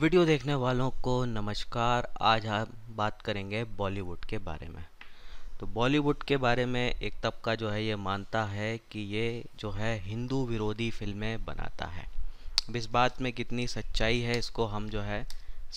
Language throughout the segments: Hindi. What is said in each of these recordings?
वीडियो देखने वालों को नमस्कार आज हम हाँ बात करेंगे बॉलीवुड के बारे में तो बॉलीवुड के बारे में एक तबका जो है ये मानता है कि ये जो है हिंदू विरोधी फिल्में बनाता है अब इस बात में कितनी सच्चाई है इसको हम जो है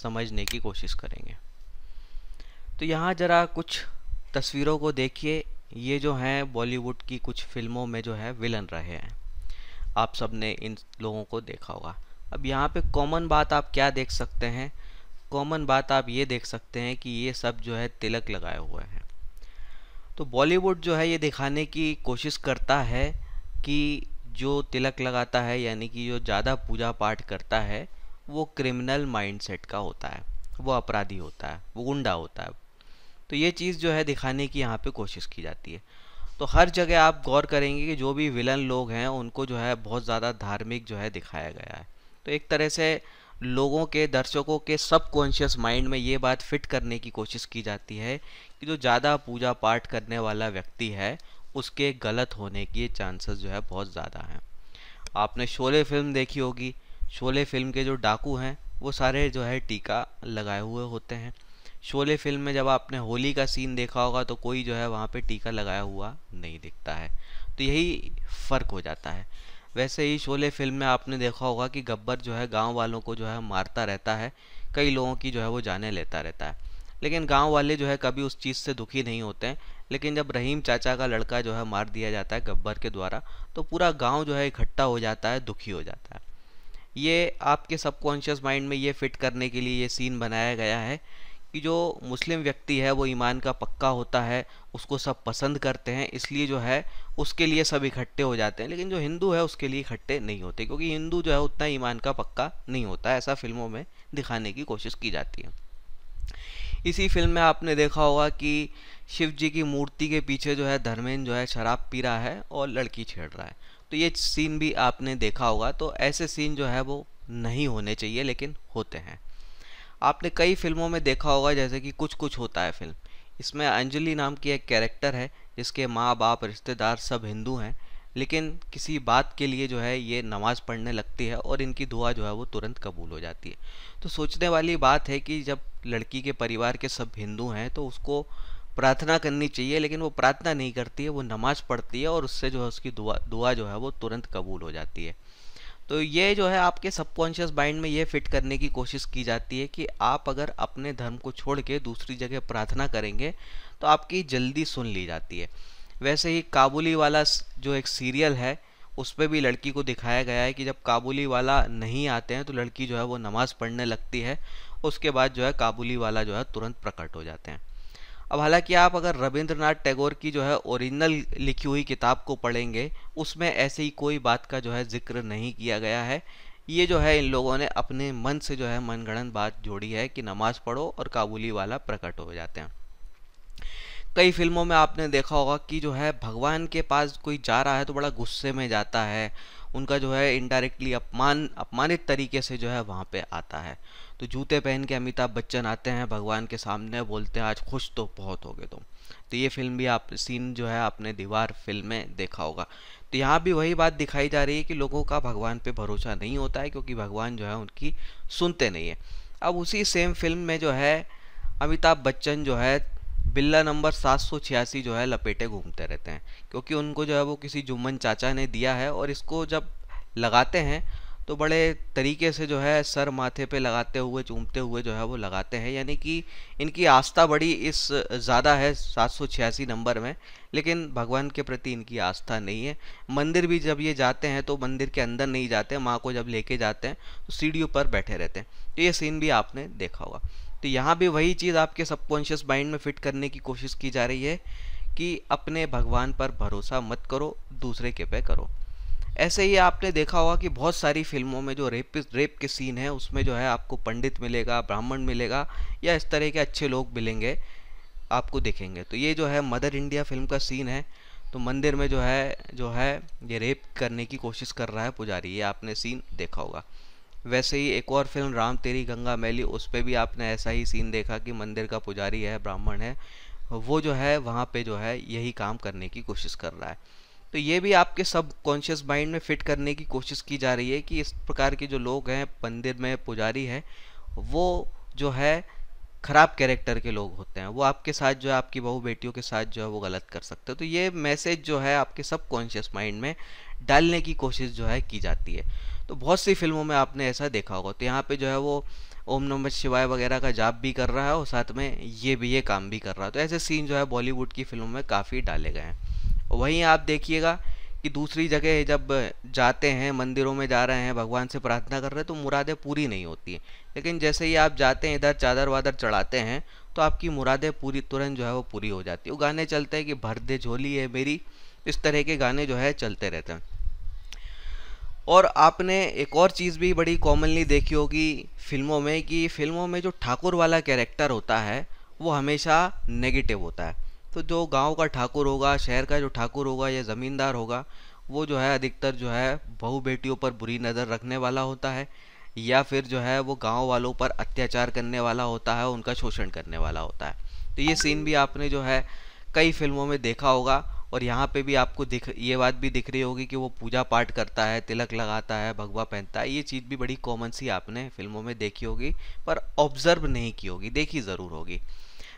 समझने की कोशिश करेंगे तो यहाँ ज़रा कुछ तस्वीरों को देखिए ये जो हैं बॉलीवुड की कुछ फिल्मों में जो है विलन रहे हैं आप सब ने इन लोगों को देखा होगा अब यहाँ पे कॉमन बात आप क्या देख सकते हैं कॉमन बात आप ये देख सकते हैं कि ये सब जो है तिलक लगाए हुए हैं तो बॉलीवुड जो है ये दिखाने की कोशिश करता है कि जो तिलक लगाता है यानी कि जो ज़्यादा पूजा पाठ करता है वो क्रिमिनल माइंडसेट का होता है वो अपराधी होता है वो गुंडा होता है तो ये चीज़ जो है दिखाने की यहाँ पे कोशिश की जाती है तो हर जगह आप गौर करेंगे कि जो भी विलन लोग हैं उनको जो है बहुत ज़्यादा धार्मिक जो है दिखाया गया है तो एक तरह से लोगों के दर्शकों के सब कॉन्शियस माइंड में ये बात फिट करने की कोशिश की जाती है कि जो ज़्यादा पूजा पाठ करने वाला व्यक्ति है उसके गलत होने के चांसेस जो है बहुत ज़्यादा हैं आपने शोले फिल्म देखी होगी शोले फिल्म के जो डाकू हैं वो सारे जो है टीका लगाए हुए होते हैं शोले फिल्म में जब आपने होली का सीन देखा होगा तो कोई जो है वहाँ पे टीका लगाया हुआ नहीं दिखता है तो यही फ़र्क हो जाता है वैसे ही शोले फिल्म में आपने देखा होगा कि गब्बर जो है गांव वालों को जो है मारता रहता है कई लोगों की जो है वो जाने लेता रहता है लेकिन गांव वाले जो है कभी उस चीज़ से दुखी नहीं होते हैं लेकिन जब रहीम चाचा का लड़का जो है मार दिया जाता है गब्बर के द्वारा तो पूरा गाँव जो है इकट्ठा हो जाता है दुखी हो जाता है ये आपके सबकॉन्शियस माइंड में ये फिट करने के लिए ये सीन बनाया गया है कि जो मुस्लिम व्यक्ति है वो ईमान का पक्का होता है उसको सब पसंद करते हैं इसलिए जो है उसके लिए सब इकट्ठे हो जाते हैं लेकिन जो हिंदू है उसके लिए इकट्ठे नहीं होते क्योंकि हिंदू जो है उतना ईमान का पक्का नहीं होता ऐसा फिल्मों में दिखाने की कोशिश की जाती है इसी फिल्म में आपने देखा होगा कि शिव जी की मूर्ति के पीछे जो है धर्मेंद्र जो है शराब पी रहा है और लड़की छेड़ रहा है तो ये सीन भी आपने देखा होगा तो ऐसे सीन जो है वो नहीं होने चाहिए लेकिन होते हैं आपने कई फिल्मों में देखा होगा जैसे कि कुछ कुछ होता है फिल्म इसमें अंजलि नाम की एक कैरेक्टर है जिसके माँ बाप रिश्तेदार सब हिंदू हैं लेकिन किसी बात के लिए जो है ये नमाज़ पढ़ने लगती है और इनकी दुआ जो है वो तुरंत कबूल हो जाती है तो सोचने वाली बात है कि जब लड़की के परिवार के सब हिंदू हैं तो उसको प्रार्थना करनी चाहिए लेकिन वो प्रार्थना नहीं करती है वो नमाज़ पढ़ती है और उससे जो है उसकी दुआ दुआ जो है वो तुरंत कबूल हो जाती है तो ये जो है आपके सबकॉन्शियस माइंड में ये फिट करने की कोशिश की जाती है कि आप अगर अपने धर्म को छोड़ के दूसरी जगह प्रार्थना करेंगे तो आपकी जल्दी सुन ली जाती है वैसे ही काबुली वाला जो एक सीरियल है उस पर भी लड़की को दिखाया गया है कि जब काबुली वाला नहीं आते हैं तो लड़की जो है वो नमाज़ पढ़ने लगती है उसके बाद जो है काबुली वाला जो है तुरंत प्रकट हो जाते हैं अब हालांकि आप अगर रविंद्रनाथ टैगोर की जो है ओरिजिनल लिखी हुई किताब को पढ़ेंगे उसमें ऐसी कोई बात का जो है जिक्र नहीं किया गया है ये जो है इन लोगों ने अपने मन से जो है मनगणन बात जोड़ी है कि नमाज पढ़ो और काबुली वाला प्रकट हो जाते हैं कई फिल्मों में आपने देखा होगा कि जो है भगवान के पास कोई जा रहा है तो बड़ा गुस्से में जाता है उनका जो है इनडायरेक्टली अपमान अपमानित तरीके से जो है वहाँ पे आता है तो जूते पहन के अमिताभ बच्चन आते हैं भगवान के सामने बोलते हैं आज खुश तो बहुत हो गए तुम तो ये फिल्म भी आप सीन जो है आपने दीवार फिल्म में देखा होगा तो यहाँ भी वही बात दिखाई जा रही है कि लोगों का भगवान पर भरोसा नहीं होता है क्योंकि भगवान जो है उनकी सुनते नहीं है अब उसी सेम फिल्म में जो है अमिताभ बच्चन जो है बिल्ला नंबर सात सौ छियासी जो है लपेटे घूमते रहते हैं क्योंकि उनको जो है वो किसी जुम्मन चाचा ने दिया है और इसको जब लगाते हैं तो बड़े तरीके से जो है सर माथे पे लगाते हुए चूमते हुए जो है वो लगाते हैं यानी कि इनकी आस्था बड़ी इस ज़्यादा है सात सौ छियासी नंबर में लेकिन भगवान के प्रति इनकी आस्था नहीं है मंदिर भी जब ये जाते हैं तो मंदिर के अंदर नहीं जाते माँ को जब लेके जाते हैं तो सीढ़ियों पर बैठे रहते हैं तो ये सीन भी आपने देखा होगा तो यहाँ भी वही चीज़ आपके सबकॉन्शियस माइंड में फिट करने की कोशिश की जा रही है कि अपने भगवान पर भरोसा मत करो दूसरे के पे करो ऐसे ही आपने देखा होगा कि बहुत सारी फिल्मों में जो रेप रेप के सीन है उसमें जो है आपको पंडित मिलेगा ब्राह्मण मिलेगा या इस तरह के अच्छे लोग मिलेंगे आपको देखेंगे तो ये जो है मदर इंडिया फिल्म का सीन है तो मंदिर में जो है जो है ये रेप करने की कोशिश कर रहा है पुजारी ये आपने सीन देखा होगा वैसे ही एक और फिल्म राम तेरी गंगा मैली उस पर भी आपने ऐसा ही सीन देखा कि मंदिर का पुजारी है ब्राह्मण है वो जो है वहाँ पे जो है यही काम करने की कोशिश कर रहा है तो ये भी आपके सब कॉन्शियस माइंड में फिट करने की कोशिश की जा रही है कि इस प्रकार के जो लोग हैं मंदिर में पुजारी हैं वो जो है ख़राब कैरेक्टर के लोग होते हैं वो आपके साथ जो है आपकी बहू बेटियों के साथ जो है वो गलत कर सकते हैं तो ये मैसेज जो है आपके सब कॉन्शियस माइंड में डालने की कोशिश जो है की जाती है तो बहुत सी फिल्मों में आपने ऐसा देखा होगा तो यहाँ पे जो है वो ओम नमः शिवाय वगैरह का जाप भी कर रहा है और साथ में ये भी ये काम भी कर रहा है तो ऐसे सीन जो है बॉलीवुड की फिल्मों में काफ़ी डाले गए हैं वहीं आप देखिएगा कि दूसरी जगह जब जाते हैं मंदिरों में जा रहे हैं भगवान से प्रार्थना कर रहे हैं तो मुरादें पूरी नहीं होती हैं लेकिन जैसे ही आप जाते हैं इधर चादर वादर चढ़ाते हैं तो आपकी मुरादें पूरी तुरंत जो है वो पूरी हो जाती है वो गाने चलते हैं कि भर दे झोली है मेरी इस तरह के गाने जो है चलते रहते हैं और आपने एक और चीज़ भी बड़ी कॉमनली देखी होगी फिल्मों में कि फिल्मों में जो ठाकुर वाला कैरेक्टर होता है वो हमेशा नेगेटिव होता है तो जो गांव का ठाकुर होगा शहर का जो ठाकुर होगा या ज़मींदार होगा वो जो है अधिकतर जो है बहू बेटियों पर बुरी नज़र रखने वाला होता है या फिर जो है वो गांव वालों पर अत्याचार करने वाला होता है उनका शोषण करने वाला होता है तो ये सीन भी आपने जो है कई फिल्मों में देखा होगा और यहाँ पे भी आपको दिख ये बात भी दिख रही होगी कि वो पूजा पाठ करता है तिलक लगाता है भगवा पहनता है ये चीज़ भी बड़ी कॉमन सी आपने फिल्मों में देखी होगी पर ऑब्जर्व नहीं की होगी देखी ज़रूर होगी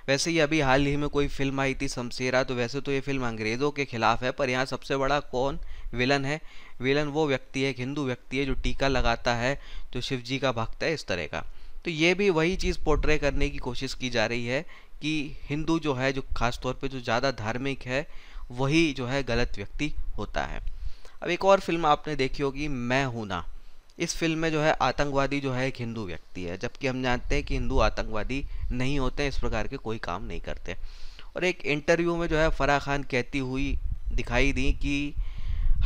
वैसे ही अभी हाल ही में कोई फिल्म आई थी शमशेरा तो वैसे तो ये फिल्म अंग्रेज़ों के खिलाफ है पर यहाँ सबसे बड़ा कौन विलन है विलन वो व्यक्ति है एक हिंदू व्यक्ति है जो टीका लगाता है जो शिव जी का भक्त है इस तरह का तो ये भी वही चीज़ पोर्ट्रे करने की कोशिश की जा रही है कि हिंदू जो है जो खास तौर पे जो ज़्यादा धार्मिक है वही जो है गलत व्यक्ति होता है अब एक और फिल्म आपने देखी होगी मैं हूं ना इस फिल्म में जो है आतंकवादी जो है एक हिंदू व्यक्ति है जबकि हम जानते हैं कि हिंदू आतंकवादी नहीं होते इस प्रकार के कोई काम नहीं करते और एक इंटरव्यू में जो है फराह खान कहती हुई दिखाई दी कि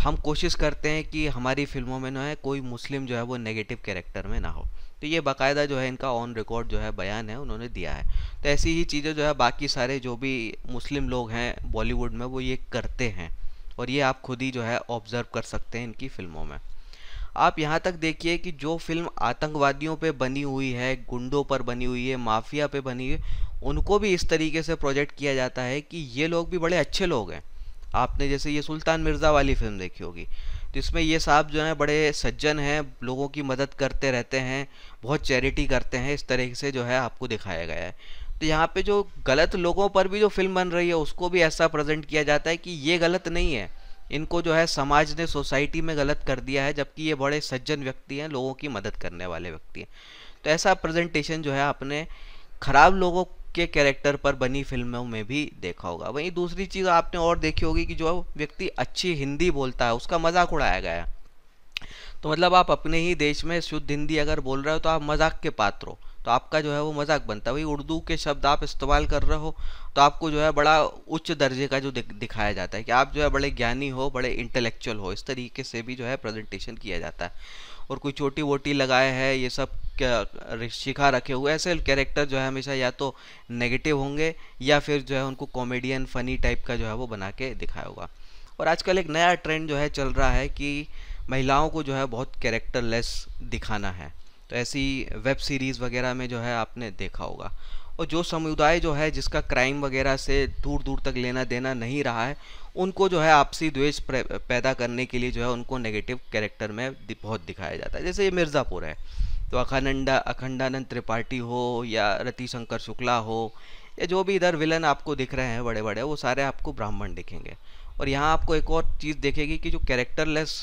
हम कोशिश करते हैं कि हमारी फिल्मों में ना है कोई मुस्लिम जो है वो नेगेटिव कैरेक्टर में ना हो तो ये बाकायदा जो है इनका ऑन रिकॉर्ड जो है बयान है उन्होंने दिया है तो ऐसी ही चीज़ें जो है बाकी सारे जो भी मुस्लिम लोग हैं बॉलीवुड में वो ये करते हैं और ये आप खुद ही जो है ऑब्ज़र्व कर सकते हैं इनकी फ़िल्मों में आप यहाँ तक देखिए कि जो फिल्म आतंकवादियों पे बनी हुई है गुंडों पर बनी हुई है माफिया पे बनी हुई है उनको भी इस तरीके से प्रोजेक्ट किया जाता है कि ये लोग भी बड़े अच्छे लोग हैं आपने जैसे ये सुल्तान मिर्ज़ा वाली फिल्म देखी होगी तो इसमें ये साहब जो है बड़े सज्जन हैं लोगों की मदद करते रहते हैं बहुत चैरिटी करते हैं इस तरह से जो है आपको दिखाया गया है तो यहाँ पे जो गलत लोगों पर भी जो फिल्म बन रही है उसको भी ऐसा प्रेजेंट किया जाता है कि ये गलत नहीं है इनको जो है समाज ने सोसाइटी में गलत कर दिया है जबकि ये बड़े सज्जन व्यक्ति हैं लोगों की मदद करने वाले व्यक्ति हैं तो ऐसा प्रेजेंटेशन जो है आपने ख़राब लोगों के कैरेक्टर पर बनी फिल्मों में भी देखा होगा वहीं दूसरी चीज़ आपने और देखी होगी कि जो व्यक्ति अच्छी हिंदी बोलता है उसका मजाक उड़ाया गया तो मतलब आप अपने ही देश में शुद्ध हिंदी अगर बोल रहे हो तो आप मजाक के पात्र हो तो आपका जो है वो मजाक बनता है वही उर्दू के शब्द आप इस्तेमाल कर रहे हो तो आपको जो है बड़ा उच्च दर्जे का जो दिखाया जाता है कि आप जो है बड़े ज्ञानी हो बड़े इंटेलेक्चुअल हो इस तरीके से भी जो है प्रेजेंटेशन किया जाता है और कोई चोटी वोटी लगाए है ये सब शिखा रखे हुए ऐसे कैरेक्टर जो है हमेशा या तो नेगेटिव होंगे या फिर जो है उनको कॉमेडियन फनी टाइप का जो है वो बना के दिखाया होगा और आजकल एक नया ट्रेंड जो है चल रहा है कि महिलाओं को जो है बहुत लेस दिखाना है तो ऐसी वेब सीरीज़ वगैरह में जो है आपने देखा होगा और जो समुदाय जो है जिसका क्राइम वगैरह से दूर दूर तक लेना देना नहीं रहा है उनको जो है आपसी द्वेष पैदा करने के लिए जो है उनको नेगेटिव कैरेक्टर में बहुत दिखाया जाता है जैसे ये मिर्ज़ापुर है तो अखंडा अखंडानंद त्रिपाठी हो या रति शंकर शुक्ला हो या जो भी इधर विलन आपको दिख रहे हैं बड़े बड़े वो सारे आपको ब्राह्मण दिखेंगे और यहाँ आपको एक और चीज़ देखेगी कि जो कैरेक्टरलेस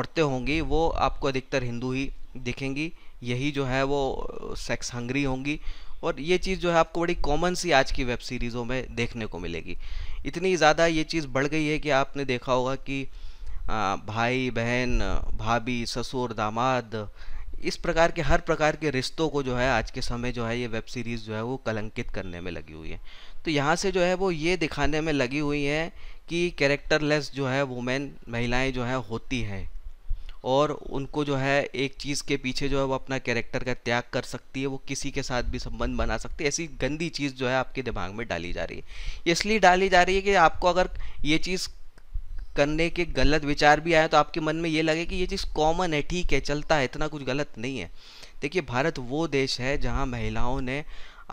औरतें होंगी वो आपको अधिकतर हिंदू ही दिखेंगी यही जो है वो सेक्स हंगरी होंगी और ये चीज़ जो है आपको बड़ी कॉमन सी आज की वेब सीरीज़ों में देखने को मिलेगी इतनी ज़्यादा ये चीज़ बढ़ गई है कि आपने देखा होगा कि भाई बहन भाभी ससुर दामाद इस प्रकार के हर प्रकार के रिश्तों को जो है आज के समय जो है ये वेब सीरीज़ जो है वो कलंकित करने में लगी हुई है तो यहाँ से जो है वो ये दिखाने में लगी हुई है कि कैरेक्टरलेस जो है वुमेन महिलाएं जो है होती हैं और उनको जो है एक चीज़ के पीछे जो है वो अपना कैरेक्टर का त्याग कर सकती है वो किसी के साथ भी संबंध बना सकती है ऐसी गंदी चीज़ जो है आपके दिमाग में डाली जा रही है इसलिए डाली जा रही है कि आपको अगर ये चीज़ करने के गलत विचार भी आए तो आपके मन में ये लगे कि ये चीज़ कॉमन है ठीक है चलता है इतना कुछ गलत नहीं है देखिए भारत वो देश है जहाँ महिलाओं ने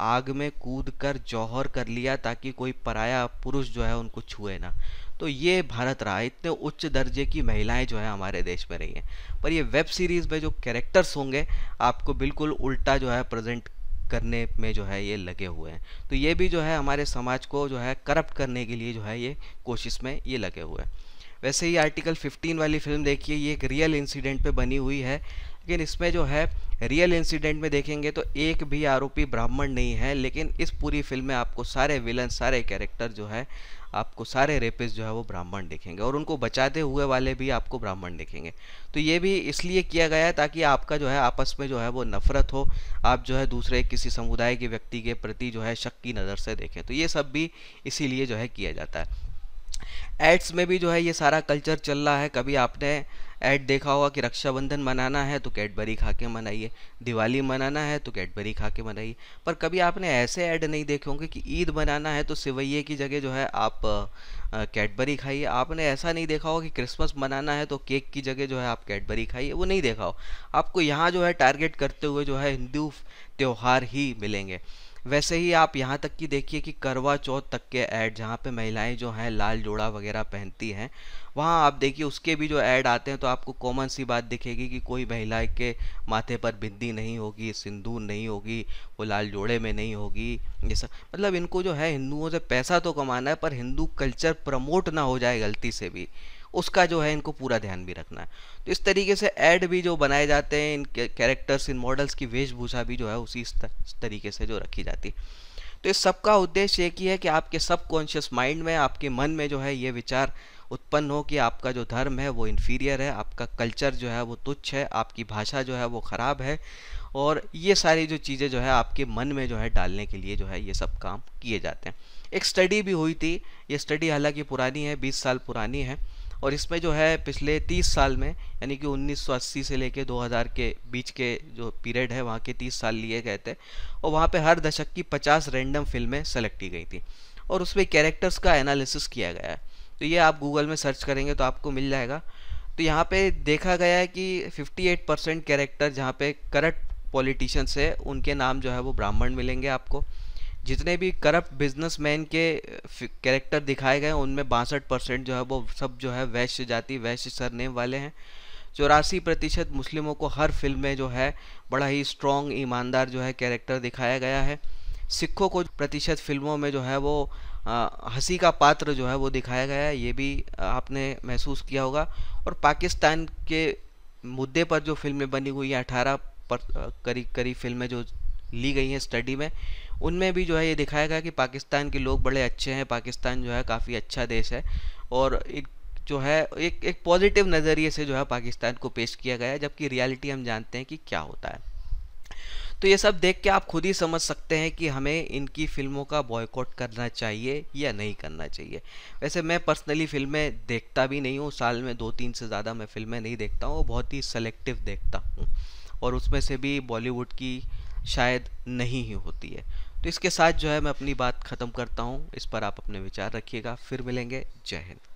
आग में कूद कर जौहर कर लिया ताकि कोई पराया पुरुष जो है उनको छुए ना तो ये भारत रहा इतने उच्च दर्जे की महिलाएं जो है हमारे देश में रही हैं पर ये वेब सीरीज़ में जो कैरेक्टर्स होंगे आपको बिल्कुल उल्टा जो है प्रेजेंट करने में जो है ये लगे हुए हैं तो ये भी जो है हमारे समाज को जो है करप्ट करने के लिए जो है ये कोशिश में ये लगे हुए हैं वैसे ही आर्टिकल 15 वाली फिल्म देखिए ये एक रियल इंसिडेंट पे बनी हुई है लेकिन इसमें जो है रियल इंसिडेंट में देखेंगे तो एक भी आरोपी ब्राह्मण नहीं है लेकिन इस पूरी फिल्म में आपको सारे विलन सारे कैरेक्टर जो है आपको सारे रेपिस जो है वो ब्राह्मण देखेंगे और उनको बचाते हुए वाले भी आपको ब्राह्मण देखेंगे तो ये भी इसलिए किया गया है ताकि आपका जो है आपस में जो है वो नफरत हो आप जो है दूसरे किसी समुदाय के व्यक्ति के प्रति जो है शक की नज़र से देखें तो ये सब भी इसीलिए जो है किया जाता है एड्स में भी जो है ये सारा कल्चर चल रहा है कभी आपने ऐड देखा होगा कि रक्षाबंधन मनाना है तो कैडबरी खा के मनाइए दिवाली मनाना है तो कैडबरी खा के मनाइए पर कभी आपने ऐसे ऐड नहीं देखे होंगे कि ईद मनाना है तो सिवैये की जगह जो है आप कैडबरी खाइए आपने ऐसा नहीं देखा होगा कि क्रिसमस मनाना है तो केक की जगह जो है आप कैडबरी खाइए वो नहीं देखा हो आपको यहाँ जो है टारगेट करते हुए जो है हिंदू त्यौहार ही मिलेंगे वैसे ही आप यहाँ तक कि देखिए कि करवा चौथ तक के ऐड जहाँ पे महिलाएं जो हैं लाल जोड़ा वगैरह पहनती हैं वहाँ आप देखिए उसके भी जो ऐड आते हैं तो आपको कॉमन सी बात दिखेगी कि कोई महिला के माथे पर बिंदी नहीं होगी सिंदूर नहीं होगी वो लाल जोड़े में नहीं होगी ये सब मतलब इनको जो है हिंदुओं से पैसा तो कमाना है पर हिंदू कल्चर प्रमोट ना हो जाए गलती से भी उसका जो है इनको पूरा ध्यान भी रखना है तो इस तरीके से एड भी जो बनाए जाते हैं इन कैरेक्टर्स इन मॉडल्स की वेशभूषा भी जो है उसी तरीके से जो रखी जाती है तो इस सब का उद्देश्य एक ही है कि आपके सबकॉन्शियस माइंड में आपके मन में जो है ये विचार उत्पन्न हो कि आपका जो धर्म है वो इन्फीरियर है आपका कल्चर जो है वो तुच्छ है आपकी भाषा जो है वो ख़राब है और ये सारी जो चीज़ें जो है आपके मन में जो है डालने के लिए जो है ये सब काम किए जाते हैं एक स्टडी भी हुई थी ये स्टडी हालांकि पुरानी है बीस साल पुरानी है और इसमें जो है पिछले 30 साल में यानी कि 1980 से लेके 2000 के बीच के जो पीरियड है वहाँ के 30 साल लिए गए थे और वहाँ पे हर दशक की 50 रैंडम फिल्में सेलेक्ट की गई थी और उसमें कैरेक्टर्स का एनालिसिस किया गया है तो ये आप गूगल में सर्च करेंगे तो आपको मिल जाएगा तो यहाँ पर देखा गया है कि फिफ्टी परसेंट कैरेक्टर जहाँ पर करट पॉलिटिशियंस है उनके नाम जो है वो ब्राह्मण मिलेंगे आपको जितने भी करप्ट बिजनेसमैन के कैरेक्टर दिखाए गए उनमें बासठ परसेंट जो है वो सब जो है वैश्य जाति वैश्य सरनेम वाले हैं चौरासी प्रतिशत मुस्लिमों को हर फिल्म में जो है बड़ा ही स्ट्रॉन्ग ईमानदार जो है कैरेक्टर दिखाया गया है सिखों को प्रतिशत फिल्मों में जो है वो हंसी का पात्र जो है वो दिखाया गया है ये भी आपने महसूस किया होगा और पाकिस्तान के मुद्दे पर जो फिल्में बनी हुई हैं अठारह पर करीब करीब फिल्में जो ली गई हैं स्टडी में उनमें भी जो है ये दिखाया गया कि पाकिस्तान के लोग बड़े अच्छे हैं पाकिस्तान जो है काफ़ी अच्छा देश है और एक जो है एक एक पॉजिटिव नज़रिए से जो है पाकिस्तान को पेश किया गया है जबकि रियलिटी हम जानते हैं कि क्या होता है तो ये सब देख के आप खुद ही समझ सकते हैं कि हमें इनकी फिल्मों का बॉयकॉट करना चाहिए या नहीं करना चाहिए वैसे मैं पर्सनली फिल्में देखता भी नहीं हूँ साल में दो तीन से ज़्यादा मैं फिल्में नहीं देखता हूँ बहुत ही सेलेक्टिव देखता हूँ और उसमें से भी बॉलीवुड की शायद नहीं ही होती है तो इसके साथ जो है मैं अपनी बात ख़त्म करता हूँ इस पर आप अपने विचार रखिएगा फिर मिलेंगे जय हिंद